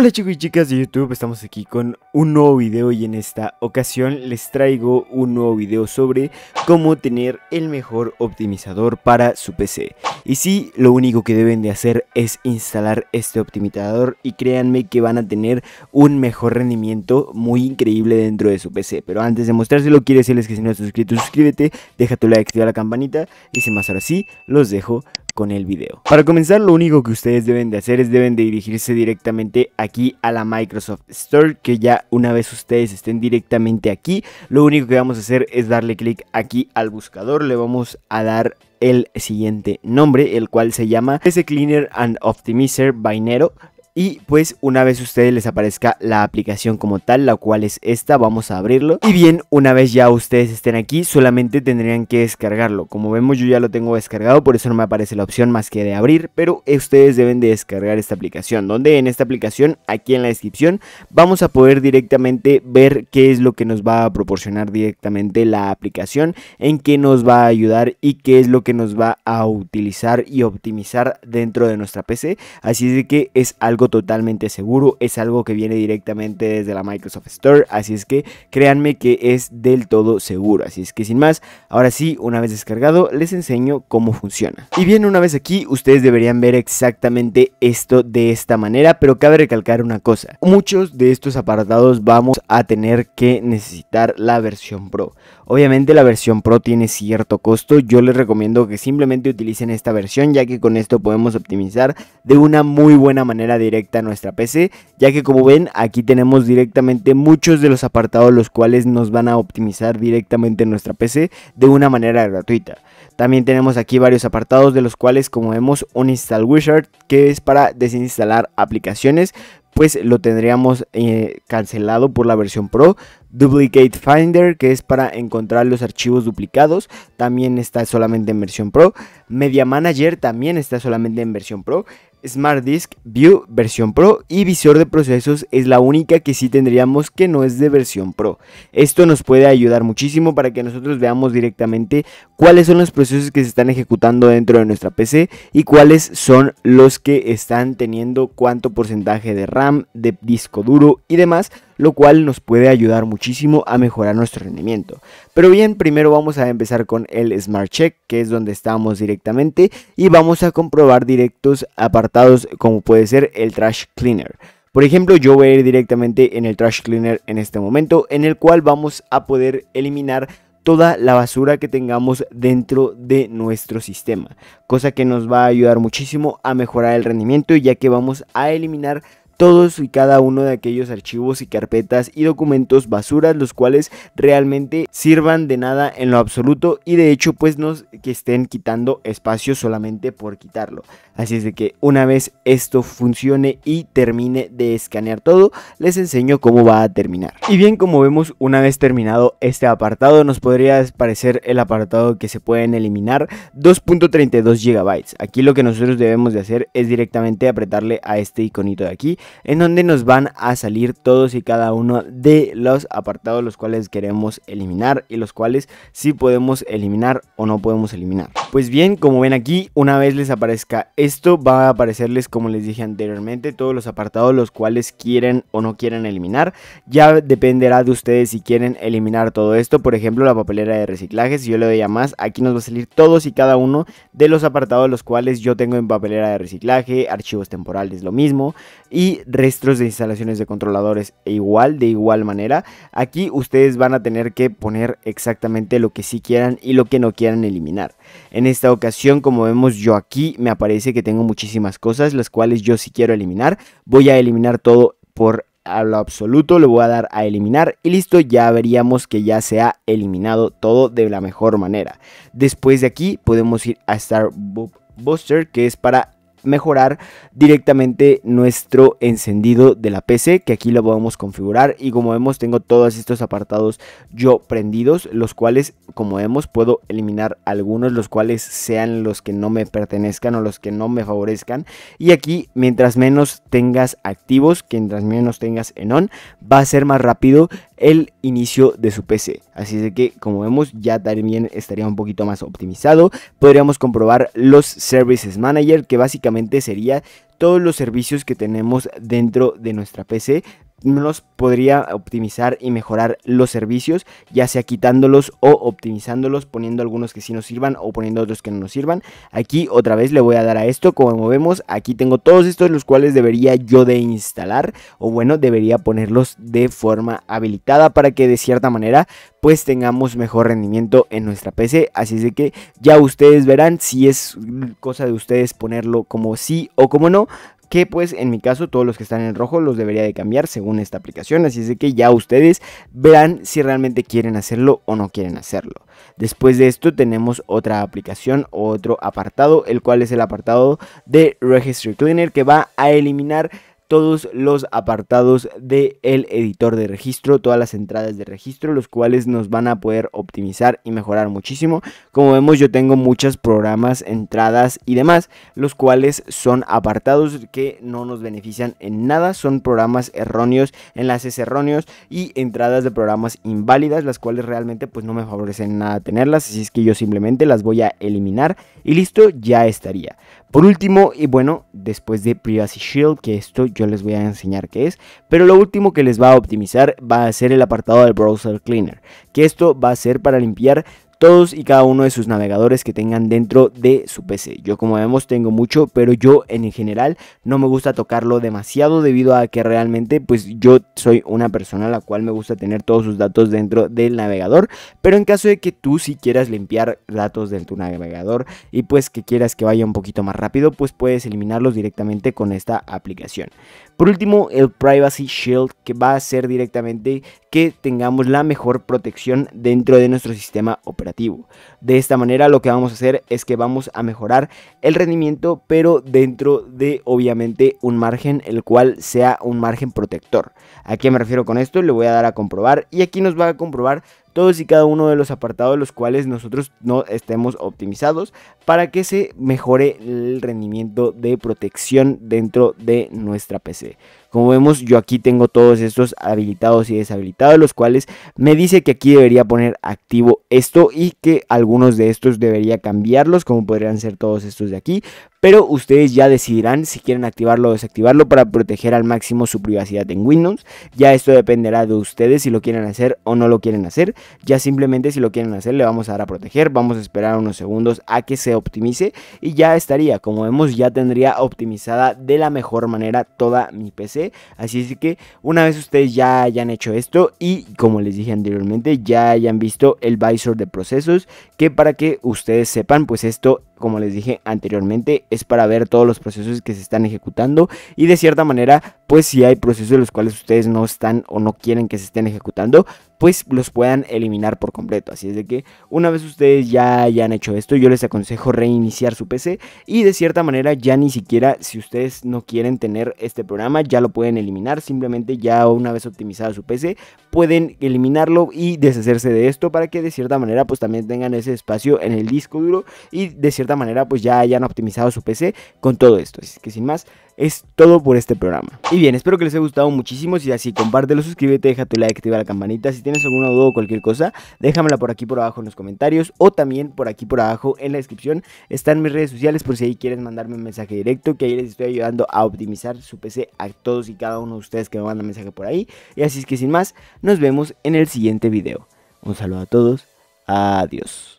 Hola chicos y chicas de YouTube, estamos aquí con un nuevo video y en esta ocasión les traigo un nuevo video sobre cómo tener el mejor optimizador para su PC. Y sí, lo único que deben de hacer es instalar este optimizador y créanme que van a tener un mejor rendimiento muy increíble dentro de su PC. Pero antes de mostrárselo, quiero decirles que si no estás suscrito, suscríbete, deja tu like, activa la campanita y sin más ahora sí, los dejo el vídeo Para comenzar lo único que ustedes deben de hacer es deben de dirigirse directamente aquí a la Microsoft Store que ya una vez ustedes estén directamente aquí lo único que vamos a hacer es darle clic aquí al buscador le vamos a dar el siguiente nombre, el cual se llama PC Cleaner and Optimizer Binero y pues una vez ustedes les aparezca la aplicación como tal, la cual es esta, vamos a abrirlo. Y bien, una vez ya ustedes estén aquí, solamente tendrían que descargarlo. Como vemos yo ya lo tengo descargado, por eso no me aparece la opción más que de abrir, pero ustedes deben de descargar esta aplicación, donde en esta aplicación, aquí en la descripción, vamos a poder directamente ver qué es lo que nos va a proporcionar directamente la aplicación, en qué nos va a ayudar y qué es lo que nos va a utilizar y optimizar dentro de nuestra PC. Así de que es algo totalmente seguro, es algo que viene directamente desde la Microsoft Store, así es que créanme que es del todo seguro, así es que sin más, ahora sí, una vez descargado, les enseño cómo funciona. Y bien, una vez aquí, ustedes deberían ver exactamente esto de esta manera, pero cabe recalcar una cosa, muchos de estos apartados vamos a tener que necesitar la versión Pro. Obviamente la versión Pro tiene cierto costo, yo les recomiendo que simplemente utilicen esta versión ya que con esto podemos optimizar de una muy buena manera directa nuestra PC, ya que como ven aquí tenemos directamente muchos de los apartados los cuales nos van a optimizar directamente nuestra PC de una manera gratuita. También tenemos aquí varios apartados de los cuales como vemos un install wizard que es para desinstalar aplicaciones pues lo tendríamos eh, cancelado por la versión Pro. Duplicate Finder, que es para encontrar los archivos duplicados, también está solamente en versión Pro. Media Manager también está solamente en versión Pro. Smart Disk View versión Pro y visor de procesos es la única que sí tendríamos que no es de versión Pro. Esto nos puede ayudar muchísimo para que nosotros veamos directamente cuáles son los procesos que se están ejecutando dentro de nuestra PC y cuáles son los que están teniendo cuánto porcentaje de RAM, de disco duro y demás lo cual nos puede ayudar muchísimo a mejorar nuestro rendimiento. Pero bien, primero vamos a empezar con el Smart Check, que es donde estamos directamente, y vamos a comprobar directos apartados como puede ser el Trash Cleaner. Por ejemplo, yo voy a ir directamente en el Trash Cleaner en este momento, en el cual vamos a poder eliminar toda la basura que tengamos dentro de nuestro sistema, cosa que nos va a ayudar muchísimo a mejorar el rendimiento ya que vamos a eliminar todos y cada uno de aquellos archivos y carpetas y documentos basuras los cuales realmente sirvan de nada en lo absoluto y de hecho pues nos que estén quitando espacio solamente por quitarlo. Así es de que una vez esto funcione y termine de escanear todo, les enseño cómo va a terminar. Y bien como vemos una vez terminado este apartado nos podría parecer el apartado que se pueden eliminar 2.32 GB. Aquí lo que nosotros debemos de hacer es directamente apretarle a este iconito de aquí en donde nos van a salir todos y cada uno de los apartados los cuales queremos eliminar y los cuales sí podemos eliminar o no podemos eliminar. Pues bien, como ven aquí, una vez les aparezca esto, va a aparecerles como les dije anteriormente, todos los apartados los cuales quieren o no quieren eliminar. Ya dependerá de ustedes si quieren eliminar todo esto, por ejemplo la papelera de reciclaje, si yo le doy a más, aquí nos va a salir todos y cada uno de los apartados los cuales yo tengo en papelera de reciclaje, archivos temporales lo mismo y restos de instalaciones de controladores e igual, de igual manera. Aquí ustedes van a tener que poner exactamente lo que sí quieran y lo que no quieran eliminar. En esta ocasión, como vemos yo aquí, me aparece que tengo muchísimas cosas, las cuales yo sí quiero eliminar. Voy a eliminar todo por lo absoluto, le voy a dar a eliminar y listo, ya veríamos que ya se ha eliminado todo de la mejor manera. Después de aquí podemos ir a Star Buster que es para mejorar directamente nuestro encendido de la PC que aquí lo podemos configurar y como vemos tengo todos estos apartados yo prendidos los cuales como vemos puedo eliminar algunos los cuales sean los que no me pertenezcan o los que no me favorezcan y aquí mientras menos tengas activos mientras menos tengas en on va a ser más rápido el inicio de su PC. Así de que, como vemos, ya también estaría un poquito más optimizado. Podríamos comprobar los Services Manager, que básicamente sería todos los servicios que tenemos dentro de nuestra PC nos podría optimizar y mejorar los servicios, ya sea quitándolos o optimizándolos, poniendo algunos que sí nos sirvan o poniendo otros que no nos sirvan. Aquí otra vez le voy a dar a esto, como vemos, aquí tengo todos estos los cuales debería yo de instalar o bueno, debería ponerlos de forma habilitada para que de cierta manera pues tengamos mejor rendimiento en nuestra PC, así es de que ya ustedes verán si es cosa de ustedes ponerlo como sí o como no, que pues en mi caso todos los que están en rojo los debería de cambiar según esta aplicación, así es de que ya ustedes verán si realmente quieren hacerlo o no quieren hacerlo. Después de esto tenemos otra aplicación o otro apartado, el cual es el apartado de Registry Cleaner que va a eliminar todos los apartados del editor de registro, todas las entradas de registro, los cuales nos van a poder optimizar y mejorar muchísimo. Como vemos yo tengo muchos programas, entradas y demás, los cuales son apartados que no nos benefician en nada, son programas erróneos, enlaces erróneos y entradas de programas inválidas, las cuales realmente pues no me favorecen nada tenerlas, así es que yo simplemente las voy a eliminar y listo, ya estaría. Por último, y bueno, después de Privacy Shield, que esto yo les voy a enseñar qué es, pero lo último que les va a optimizar va a ser el apartado del Browser Cleaner, que esto va a ser para limpiar todos y cada uno de sus navegadores que tengan dentro de su PC. Yo como vemos tengo mucho, pero yo en general no me gusta tocarlo demasiado debido a que realmente pues yo soy una persona a la cual me gusta tener todos sus datos dentro del navegador, pero en caso de que tú si quieras limpiar datos de tu navegador y pues que quieras que vaya un poquito más rápido, pues puedes eliminarlos directamente con esta aplicación. Por último, el Privacy Shield que va a hacer directamente que tengamos la mejor protección dentro de nuestro sistema operativo de esta manera lo que vamos a hacer es que vamos a mejorar el rendimiento pero dentro de obviamente un margen el cual sea un margen protector. ¿A me refiero con esto? Le voy a dar a comprobar y aquí nos va a comprobar todos y cada uno de los apartados los cuales nosotros no estemos optimizados para que se mejore el rendimiento de protección dentro de nuestra PC. Como vemos yo aquí tengo todos estos habilitados y deshabilitados los cuales me dice que aquí debería poner activo esto y que algunos de estos debería cambiarlos como podrían ser todos estos de aquí pero ustedes ya decidirán si quieren activarlo o desactivarlo para proteger al máximo su privacidad en Windows. Ya esto dependerá de ustedes si lo quieren hacer o no lo quieren hacer. Ya simplemente si lo quieren hacer le vamos a dar a proteger, vamos a esperar unos segundos a que se optimice y ya estaría, como vemos ya tendría optimizada de la mejor manera toda mi PC. Así es que una vez ustedes ya hayan hecho esto y como les dije anteriormente ya hayan visto el visor de procesos que para que ustedes sepan pues esto como les dije anteriormente es para ver todos los procesos que se están ejecutando y de cierta manera, pues si hay procesos de los cuales ustedes no están o no quieren que se estén ejecutando, pues los puedan eliminar por completo. Así es de que una vez ustedes ya hayan hecho esto, yo les aconsejo reiniciar su PC y de cierta manera ya ni siquiera si ustedes no quieren tener este programa, ya lo pueden eliminar. Simplemente ya una vez optimizado su PC, pueden eliminarlo y deshacerse de esto para que de cierta manera pues también tengan ese espacio en el disco duro y de cierta manera pues ya hayan optimizado su PC con todo esto. Así que sin más, es todo por este programa. Y bien, espero que les haya gustado muchísimo. Si es así, compártelo, suscríbete, deja tu like, activa la campanita. Si tienes alguna duda o cualquier cosa, déjamela por aquí por abajo en los comentarios o también por aquí por abajo en la descripción. Están mis redes sociales por si ahí quieren mandarme un mensaje directo, que ahí les estoy ayudando a optimizar su PC a todos y cada uno de ustedes que me mandan mensaje por ahí. Y así es que sin más, nos vemos en el siguiente video. Un saludo a todos. Adiós.